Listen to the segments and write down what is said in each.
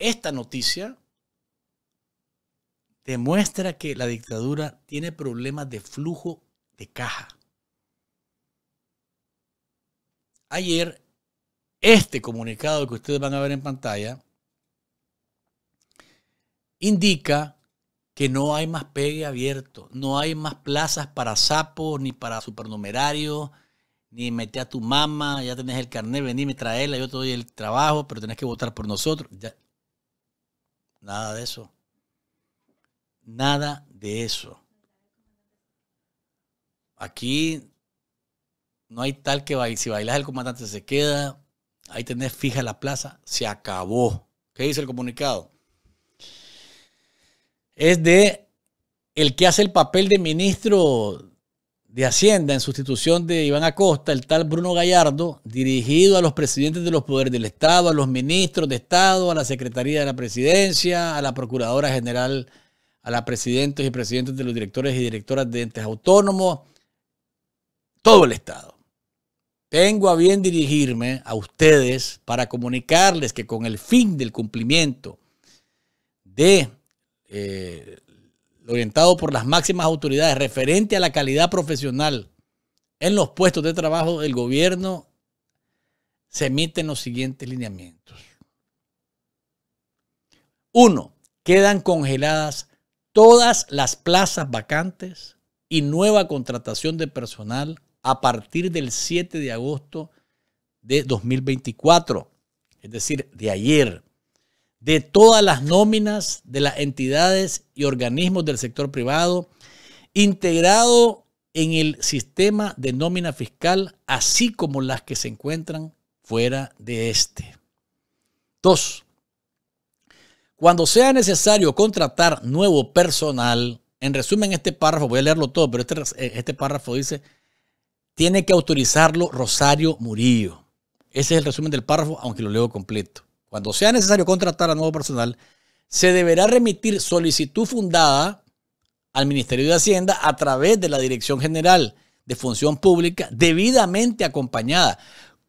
Esta noticia demuestra que la dictadura tiene problemas de flujo de caja. Ayer, este comunicado que ustedes van a ver en pantalla indica que no hay más pegue abierto, no hay más plazas para sapos, ni para supernumerarios, ni mete a tu mamá, ya tenés el carnet, vení, me traela, yo te doy el trabajo, pero tenés que votar por nosotros. Nada de eso. Nada de eso. Aquí no hay tal que si bailas el comandante se queda, ahí tenés fija la plaza, se acabó. ¿Qué dice el comunicado? Es de el que hace el papel de ministro de Hacienda en sustitución de Iván Acosta, el tal Bruno Gallardo, dirigido a los presidentes de los poderes del Estado, a los ministros de Estado, a la Secretaría de la Presidencia, a la Procuradora General, a las presidentes y presidentes de los directores y directoras de entes autónomos, todo el Estado. Tengo a bien dirigirme a ustedes para comunicarles que con el fin del cumplimiento de eh, orientado por las máximas autoridades referente a la calidad profesional en los puestos de trabajo del gobierno, se emiten los siguientes lineamientos. Uno, quedan congeladas todas las plazas vacantes y nueva contratación de personal a partir del 7 de agosto de 2024, es decir, de ayer de todas las nóminas de las entidades y organismos del sector privado, integrado en el sistema de nómina fiscal, así como las que se encuentran fuera de este. dos Cuando sea necesario contratar nuevo personal, en resumen este párrafo, voy a leerlo todo, pero este, eh, este párrafo dice, tiene que autorizarlo Rosario Murillo. Ese es el resumen del párrafo, aunque lo leo completo. Cuando sea necesario contratar a nuevo personal, se deberá remitir solicitud fundada al Ministerio de Hacienda a través de la Dirección General de Función Pública, debidamente acompañada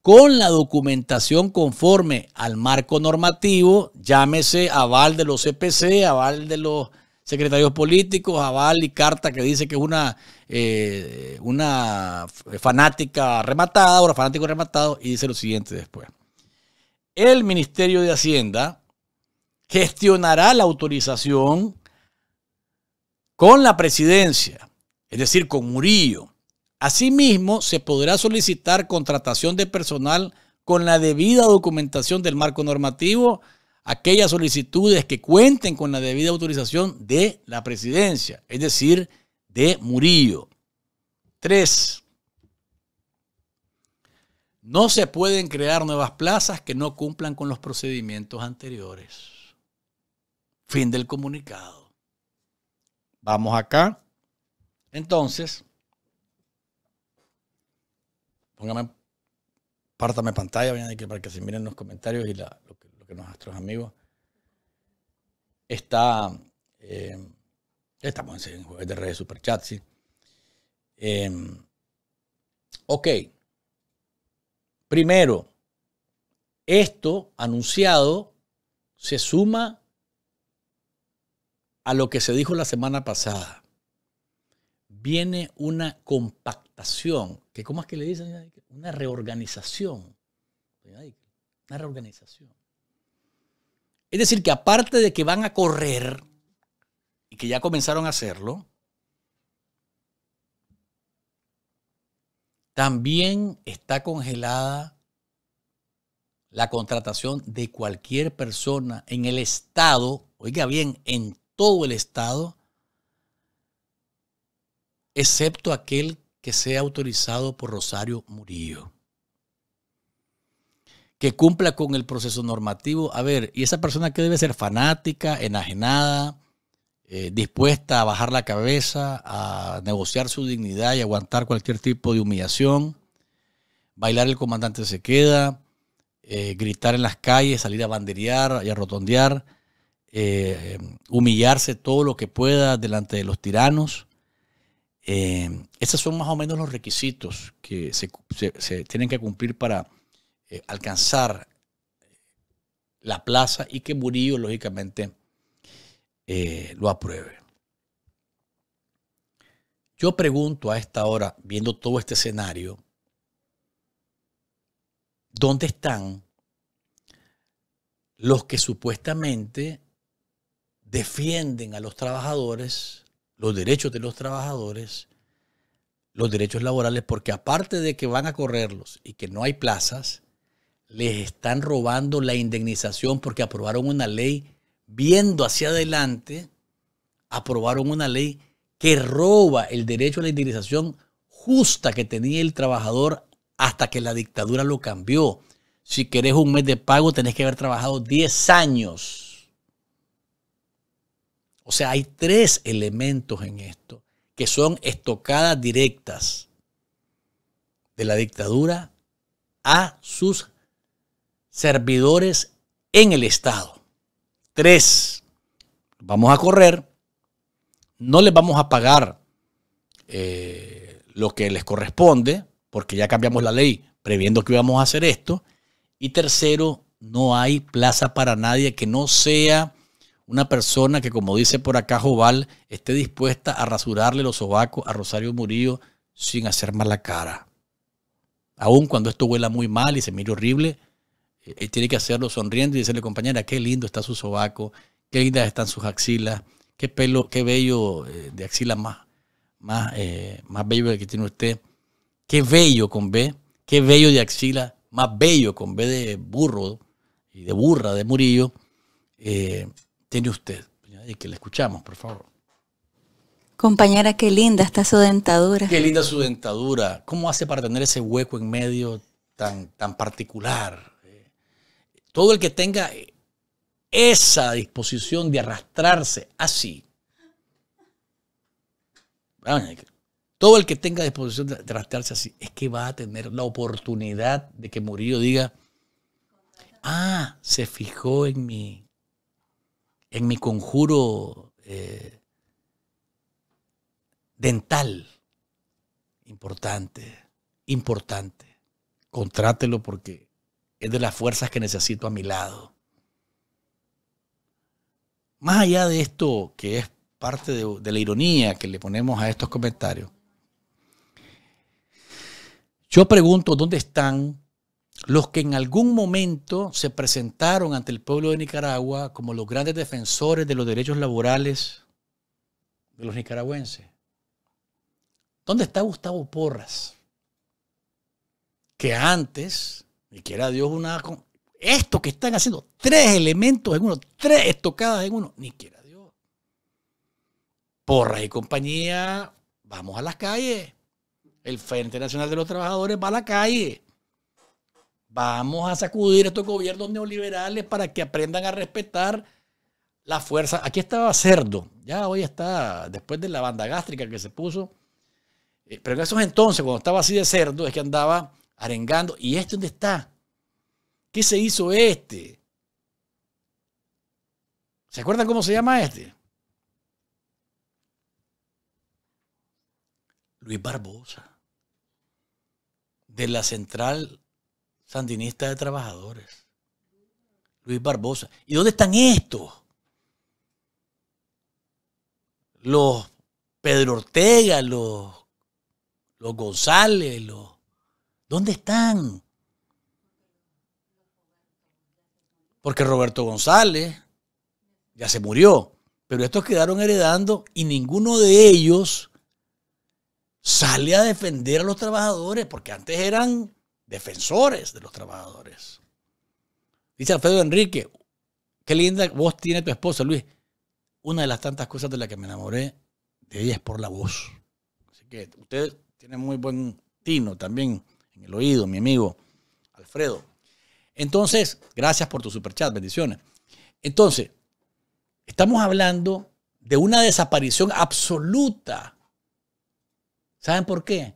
con la documentación conforme al marco normativo, llámese aval de los CPC, e aval de los secretarios políticos, aval y carta que dice que es una, eh, una fanática rematada, o fanático rematado, y dice lo siguiente después el Ministerio de Hacienda gestionará la autorización con la presidencia, es decir, con Murillo. Asimismo, se podrá solicitar contratación de personal con la debida documentación del marco normativo, aquellas solicitudes que cuenten con la debida autorización de la presidencia, es decir, de Murillo. Tres. No se pueden crear nuevas plazas que no cumplan con los procedimientos anteriores. Fin del comunicado. Vamos acá. Entonces, póngame, pártame pantalla para que se miren los comentarios y lo, que, lo, que, nuestros amigos. Está, eh, estamos en jueves de redes superchats, ¿sí? Eh, ok. Primero, esto anunciado se suma a lo que se dijo la semana pasada. Viene una compactación, que ¿cómo es que le dicen? Una reorganización. Una reorganización. Es decir, que aparte de que van a correr, y que ya comenzaron a hacerlo, También está congelada la contratación de cualquier persona en el Estado, oiga bien, en todo el Estado, excepto aquel que sea autorizado por Rosario Murillo, que cumpla con el proceso normativo. A ver, ¿y esa persona que debe ser fanática, enajenada, eh, dispuesta a bajar la cabeza, a negociar su dignidad y aguantar cualquier tipo de humillación, bailar el comandante se queda, eh, gritar en las calles, salir a banderear y a rotondear, eh, humillarse todo lo que pueda delante de los tiranos. esos son más o menos los requisitos que se, se tienen que cumplir para alcanzar la plaza y que Murillo, lógicamente, eh, lo apruebe. Yo pregunto a esta hora, viendo todo este escenario, ¿dónde están los que supuestamente defienden a los trabajadores, los derechos de los trabajadores, los derechos laborales, porque aparte de que van a correrlos y que no hay plazas, les están robando la indemnización porque aprobaron una ley viendo hacia adelante, aprobaron una ley que roba el derecho a la indemnización justa que tenía el trabajador hasta que la dictadura lo cambió. Si querés un mes de pago, tenés que haber trabajado 10 años. O sea, hay tres elementos en esto que son estocadas directas de la dictadura a sus servidores en el Estado. Tres, vamos a correr, no les vamos a pagar eh, lo que les corresponde, porque ya cambiamos la ley previendo que íbamos a hacer esto. Y tercero, no hay plaza para nadie que no sea una persona que, como dice por acá Joval, esté dispuesta a rasurarle los sobacos a Rosario Murillo sin hacer mala cara. Aún cuando esto huela muy mal y se mire horrible, tiene que hacerlo sonriendo y decirle, compañera, qué lindo está su sobaco, qué lindas están sus axilas, qué pelo, qué bello eh, de axila más, más, eh, más bello que tiene usted, qué bello con B, qué bello de axila, más bello con B de burro y de burra, de Murillo, eh, tiene usted. Y que le escuchamos, por favor. Compañera, qué linda está su dentadura. Qué linda su dentadura. ¿Cómo hace para tener ese hueco en medio tan, tan particular? Todo el que tenga esa disposición de arrastrarse así. Todo el que tenga disposición de arrastrarse así es que va a tener la oportunidad de que Murillo diga, ah, se fijó en mi, en mi conjuro eh, dental. Importante, importante. Contrátelo porque es de las fuerzas que necesito a mi lado. Más allá de esto, que es parte de, la ironía que le ponemos a estos comentarios, yo pregunto dónde están los que en algún momento se presentaron ante el pueblo de Nicaragua como los grandes defensores de los derechos laborales de los nicaragüenses. ¿Dónde está Gustavo Porras? Que antes ni quiera Dios una... Esto que están haciendo, tres elementos en uno, tres estocadas en uno, ni quiera Dios. Porra y compañía, vamos a las calles. El Frente Nacional de los Trabajadores va a la calle. Vamos a sacudir a estos gobiernos neoliberales para que aprendan a respetar la fuerza. Aquí estaba Cerdo, ya hoy está, después de la banda gástrica que se puso. Eh, pero en esos entonces, cuando estaba así de cerdo, es que andaba arengando. ¿Y este dónde está? ¿Qué se hizo este? ¿Se acuerdan cómo se llama este? Luis Barbosa, de la Central Sandinista de Trabajadores. Luis Barbosa. ¿Y dónde están estos? Los Pedro Ortega, los, los González, los ¿Dónde están? Porque Roberto González ya se murió, pero estos quedaron heredando y ninguno de ellos sale a defender a los trabajadores, porque antes eran defensores de los trabajadores. Dice Alfredo Enrique, qué linda voz tiene tu esposa, Luis. Una de las tantas cosas de las que me enamoré de ella es por la voz. Así que usted tiene muy buen tino también el oído, mi amigo Alfredo. Entonces, gracias por tu superchat, bendiciones. Entonces, estamos hablando de una desaparición absoluta. ¿Saben por qué?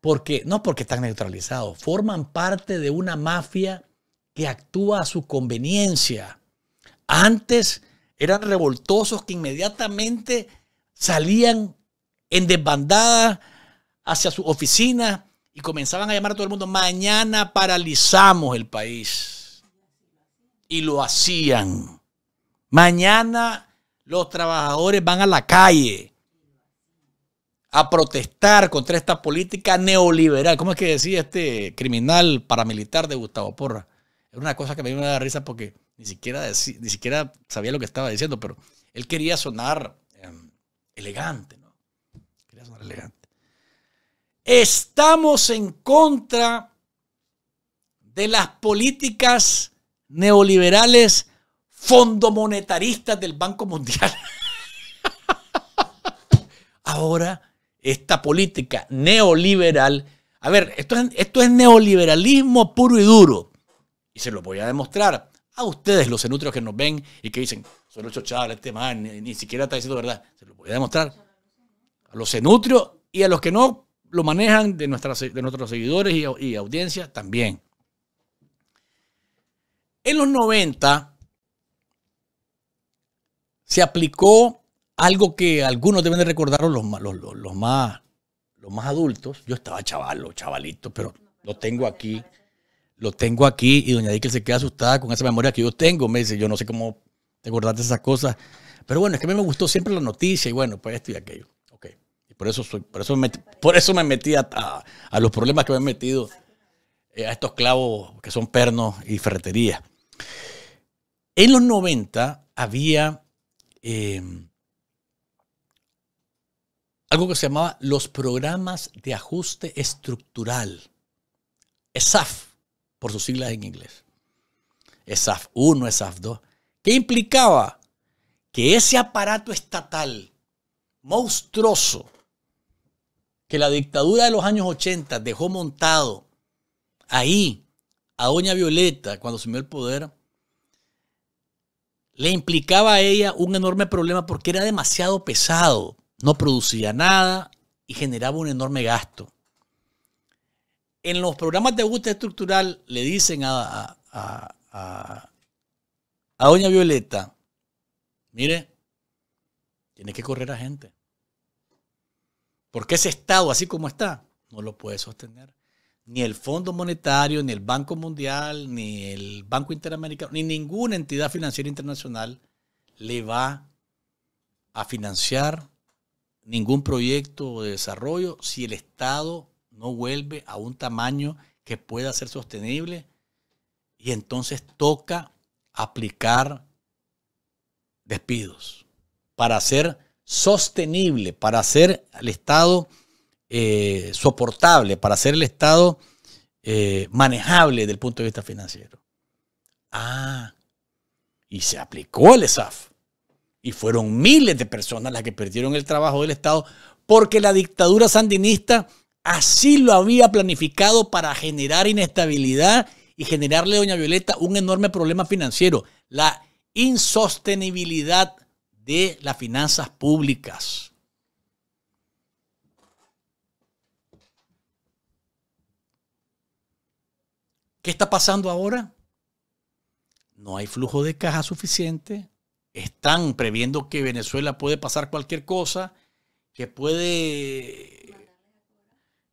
Porque, no porque están neutralizados, forman parte de una mafia que actúa a su conveniencia. Antes eran revoltosos que inmediatamente salían en desbandada hacia su oficina y comenzaban a llamar a todo el mundo, mañana paralizamos el país. Y lo hacían. Mañana los trabajadores van a la calle a protestar contra esta política neoliberal. ¿Cómo es que decía este criminal paramilitar de Gustavo Porra? Era una cosa que me dio una risa porque ni siquiera, ni siquiera sabía lo que estaba diciendo, pero él quería sonar em, elegante, ¿no? Quería sonar elegante. Estamos en contra de las políticas neoliberales fondomonetaristas del Banco Mundial. Ahora, esta política neoliberal, a ver, esto es, esto es neoliberalismo puro y duro. Y se lo voy a demostrar a ustedes, los enutrios que nos ven y que dicen, son ocho chavales, este man ni, siquiera está diciendo verdad. Se lo voy a demostrar a los enutrios y a los que no lo manejan de, nuestras, de nuestros seguidores y, audiencias audiencia también. En los 90 se aplicó algo que algunos deben de recordar los, los, más, los más adultos. Yo estaba chavalo, chavalito, pero lo tengo aquí. Lo tengo aquí y doña Díquel se queda asustada con esa memoria que yo tengo. Me dice, yo no sé cómo te de esas cosas. Pero bueno, es que a mí me gustó siempre la noticia y bueno, pues esto y aquello por eso, eso, me, metí, por eso me metí a, los problemas que me he metido eh, a estos clavos que son pernos y ferretería. En los 90 había eh, algo que se llamaba los programas de ajuste estructural, ESAF, por sus siglas en inglés. ESAF 1, ESAF 2, que implicaba que ese aparato estatal monstruoso que la dictadura de los años 80 dejó montado ahí a doña Violeta cuando asumió el poder, le implicaba a ella un enorme problema porque era demasiado pesado, no producía nada y generaba un enorme gasto. En los programas de ajuste estructural le dicen a, a doña Violeta, mire, tiene que correr a gente. Porque ese Estado, así como está, no lo puede sostener. Ni el Fondo Monetario, ni el Banco Mundial, ni el Banco Interamericano, ni ninguna entidad financiera internacional le va a financiar ningún proyecto de desarrollo si el Estado no vuelve a un tamaño que pueda ser sostenible. Y entonces toca aplicar despidos para hacer sostenible, para hacer al Estado eh, soportable, para hacer el Estado eh, manejable desde el punto de vista financiero. Ah, y se aplicó el ESAF. Y fueron miles de personas las que perdieron el trabajo del Estado porque la dictadura sandinista así lo había planificado para generar inestabilidad y generarle a Doña Violeta un enorme problema financiero, la insostenibilidad de las finanzas públicas. ¿Qué está pasando ahora? No hay flujo de caja suficiente. Están previendo que Venezuela puede pasar cualquier cosa, que puede,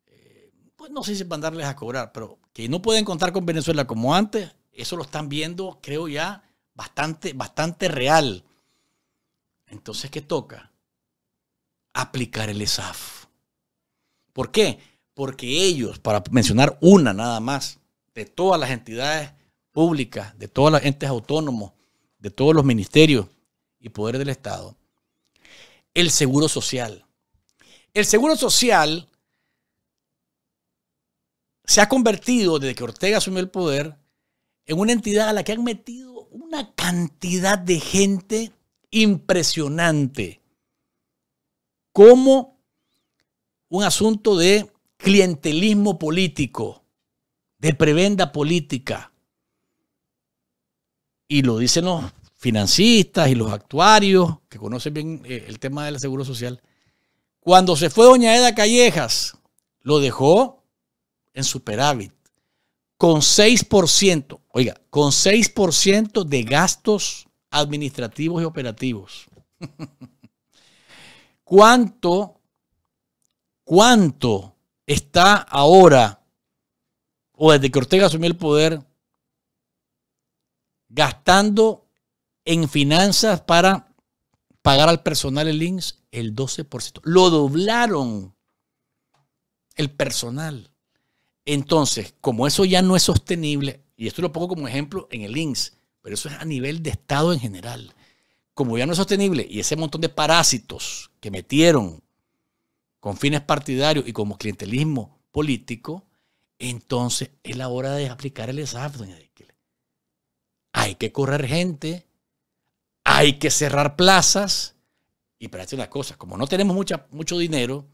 eh, pues no sé si mandarles a cobrar, pero que no pueden contar con Venezuela como antes, eso lo están viendo, creo ya, bastante, bastante real. Entonces, ¿qué toca? Aplicar el ESAF. ¿Por qué? Porque ellos, para mencionar una nada más, de todas las entidades públicas, de todos los entes autónomos, de todos los ministerios y poderes del Estado, el seguro social. El seguro social se ha convertido, desde que Ortega asumió el poder, en una entidad a la que han metido una cantidad de gente impresionante como un asunto de clientelismo político, de prebenda política, y lo dicen los financistas y los actuarios que conocen bien eh, el tema del seguro social. Cuando se fue doña Eda Callejas, lo dejó en superávit, con 6%, oiga, con 6% de gastos administrativos y operativos. ¿Cuánto, cuánto está ahora, o desde que Ortega asumió el poder, gastando en finanzas para pagar al personal el INSS el 12%. Lo doblaron el personal. Entonces, como eso ya no es sostenible, y esto lo pongo como ejemplo en el INSS, pero eso es a nivel de Estado en general. Como ya no es sostenible y ese montón de parásitos que metieron con fines partidarios y como clientelismo político, entonces es la hora de aplicar el ESAF, doña Hay que correr gente, hay que cerrar plazas. Y para hacer una cosa, como no tenemos mucha, mucho dinero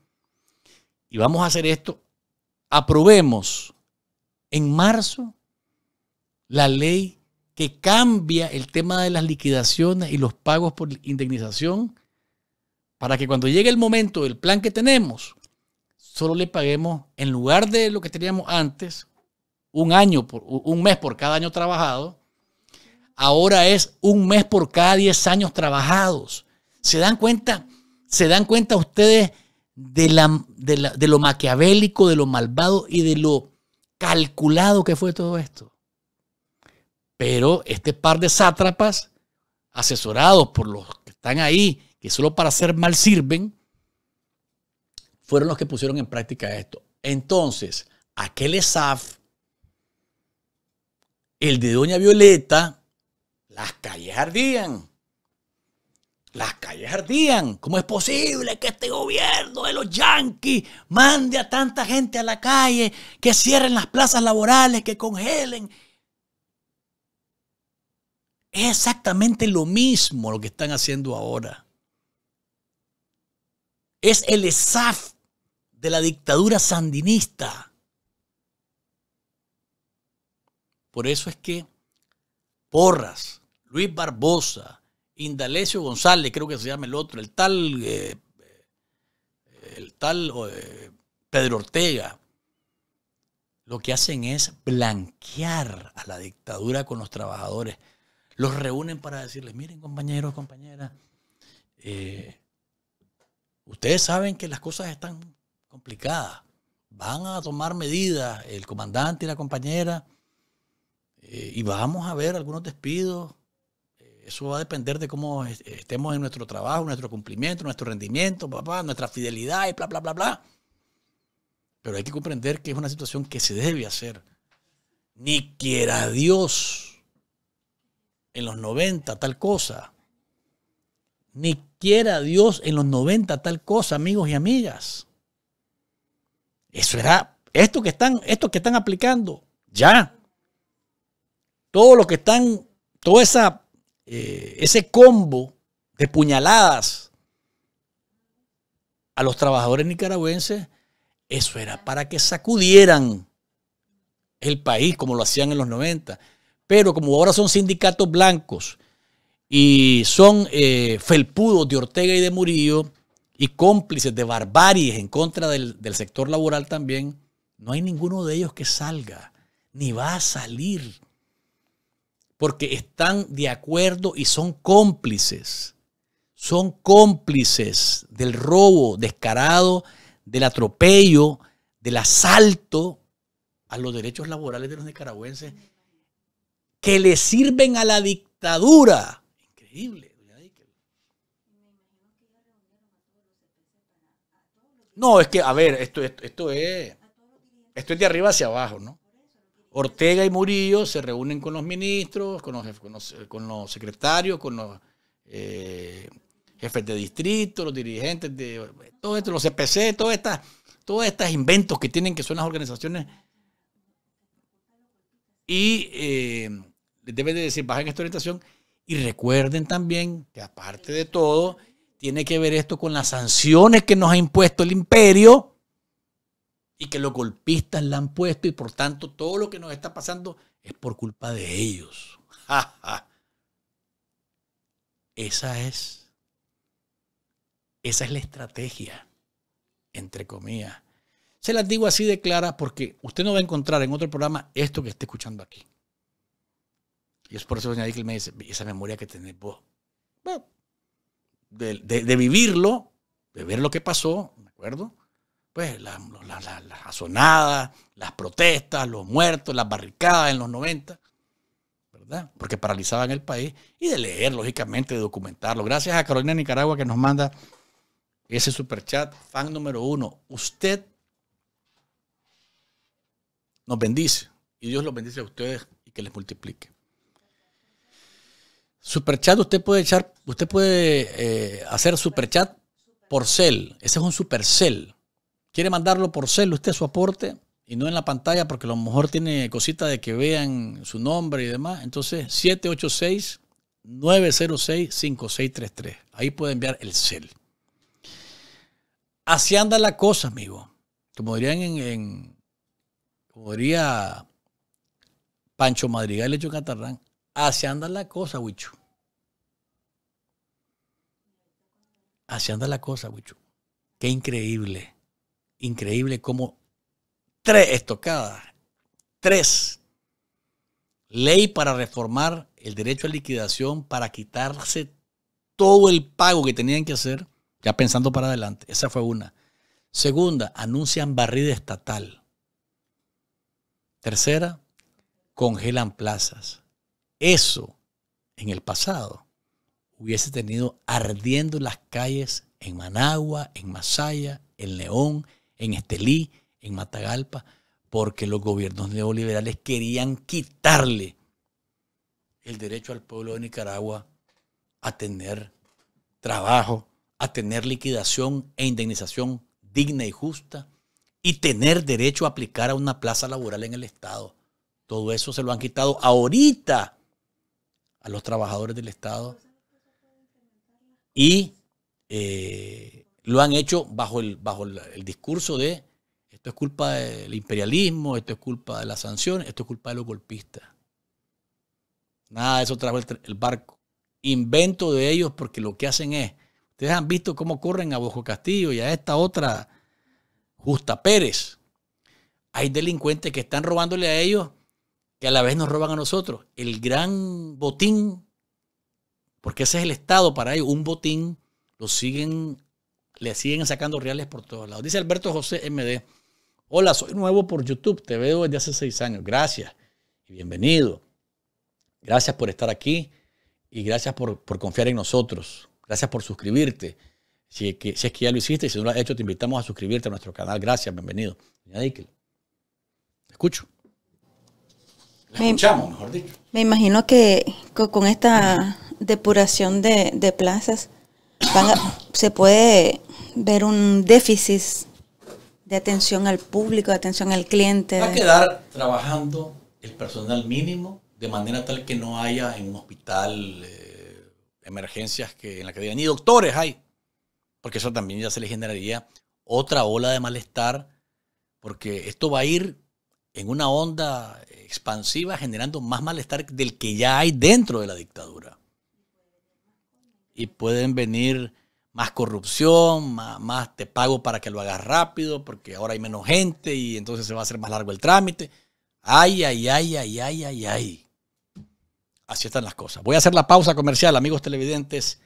y vamos a hacer esto, aprobemos en marzo la ley que cambia el tema de las liquidaciones y los pagos por indemnización para que cuando llegue el momento del plan que tenemos, solo le paguemos, en lugar de lo que teníamos antes, un año, por, un mes por cada año trabajado, ahora es un mes por cada 10 años trabajados. ¿Se dan cuenta? ¿Se dan cuenta ustedes de, de lo maquiavélico, de lo malvado y de lo calculado que fue todo esto? Pero este par de sátrapas, asesorados por los que están ahí, que solo para hacer mal sirven, fueron los que pusieron en práctica esto. Entonces, aquel ESAF, el de Doña Violeta, las calles ardían. Las calles ardían. ¿Cómo es posible que este gobierno de los yanquis mande a tanta gente a la calle, que cierren las plazas laborales, que congelen, es exactamente lo mismo lo que están haciendo ahora. Es el ESAF de la dictadura sandinista. Por eso es que Porras, Luis Barbosa, Indalecio González, creo que se llama el otro, el tal, eh, el tal eh, Pedro Ortega, lo que hacen es blanquear a la dictadura con los trabajadores los reúnen para decirles, miren compañeros, compañeras, eh, ustedes saben que las cosas están complicadas, van a tomar medidas el comandante y la compañera, eh, y vamos a ver algunos despidos, eh, eso va a depender de cómo estemos en nuestro trabajo, nuestro cumplimiento, nuestro rendimiento, nuestra fidelidad y bla, bla, bla, bla. Pero hay que comprender que es una situación que se debe hacer. Ni quiera Dios en los 90 tal cosa. Ni quiera Dios en los 90 tal cosa, amigos y amigas. Eso era esto que están, esto que están aplicando, ya. Todo lo que están, todo esa, eh, ese combo de puñaladas a los trabajadores nicaragüenses, eso era para que sacudieran el país como lo hacían en los 90. Pero como ahora son sindicatos blancos y son eh, felpudos de Ortega y de Murillo y cómplices de barbaries en contra del, del sector laboral también, no hay ninguno de ellos que salga, ni va a salir, porque están de acuerdo y son cómplices, son cómplices del robo descarado, del atropello, del asalto a los derechos laborales de los nicaragüenses que le sirven a la dictadura. Increíble. No, es que, a ver, esto, esto, es. Esto es de arriba hacia abajo, ¿no? Ortega y Murillo se reúnen con los ministros, con los, secretarios, con los eh, jefes de distrito, los dirigentes de todo esto, los CPC, e todas estas, todos estos inventos que tienen que son las organizaciones. Y eh, les de decir, bajen esta orientación y recuerden también que aparte de todo, tiene que ver esto con las sanciones que nos ha impuesto el imperio y que los golpistas la han puesto y por tanto todo lo que nos está pasando es por culpa de ellos. Esa es. Esa es la estrategia, entre comillas. Se las digo así de clara porque usted no va a encontrar en otro programa esto que esté escuchando aquí. Y es por eso doña Dickel me dice, esa memoria que tenés vos, de, vivirlo, de ver lo que pasó, ¿de acuerdo? Pues las la, asonadas, las protestas, los muertos, las barricadas en los 90, ¿verdad? Porque paralizaban el país y de leer, lógicamente, de documentarlo. Gracias a Carolina Nicaragua que nos manda ese superchat, fan número uno. Usted nos bendice y Dios los bendice a ustedes y que les multiplique. Superchat, usted puede echar, usted puede eh, hacer superchat por cel. Ese es un supercel. ¿Quiere mandarlo por cel usted su aporte? Y no en la pantalla porque a lo mejor tiene cosita de que vean su nombre y demás. Entonces, 786-906-5633. Ahí puede enviar el cel. Así anda la cosa, amigo. Como dirían en, en como diría Pancho Madrigal hecho Catarrán, así anda la cosa, Huichu. ¿Así anda la cosa, Huichu. Qué increíble. Increíble como tres estocadas. Tres. Ley para reformar el derecho a liquidación para quitarse todo el pago que tenían que hacer, ya pensando para adelante. Esa fue una. Segunda, anuncian barrida estatal. Tercera, congelan plazas eso en el pasado hubiese tenido ardiendo las calles en Managua, en Masaya, en León, en Estelí, en Matagalpa, porque los gobiernos neoliberales querían quitarle el derecho al pueblo de Nicaragua a tener trabajo, a tener liquidación e indemnización digna y justa y tener derecho a aplicar a una plaza laboral en el Estado. Todo eso se lo han quitado ahorita a los trabajadores del Estado. Y eh, lo han hecho bajo el, bajo el, discurso de esto es culpa del imperialismo, esto es culpa de la sanción, esto es culpa de los golpistas. Nada eso trajo el, barco. Invento de ellos porque lo que hacen es, ustedes han visto cómo corren a Bojo Castillo y a esta otra Justa Pérez. Hay delincuentes que están robándole a ellos que a la vez nos roban a nosotros. El gran botín, porque ese es el Estado para ellos, un botín, lo siguen, le siguen sacando reales por todos lados. Dice Alberto José MD, hola, soy nuevo por YouTube, te veo desde hace seis años, gracias y bienvenido. Gracias por estar aquí y gracias por, por confiar en nosotros. Gracias por suscribirte. Si es, que, ya lo hiciste y si no lo has hecho, te invitamos a suscribirte a nuestro canal. Gracias, bienvenido. escucho me, imagino que con esta depuración de, plazas se puede ver un déficit de atención al público, de atención al cliente. Va a quedar trabajando el personal mínimo de manera tal que no haya en un hospital eh, emergencias que, en la que digan ni doctores hay, porque eso también ya se le generaría otra ola de malestar, porque esto va a ir en una onda expansiva generando más malestar del que ya hay dentro de la dictadura. Y pueden venir más corrupción, más, te pago para que lo hagas rápido, porque ahora hay menos gente y entonces se va a hacer más largo el trámite. Ay, ay, ay, ay, ay, ay, ay. Así están las cosas. Voy a hacer la pausa comercial, amigos televidentes.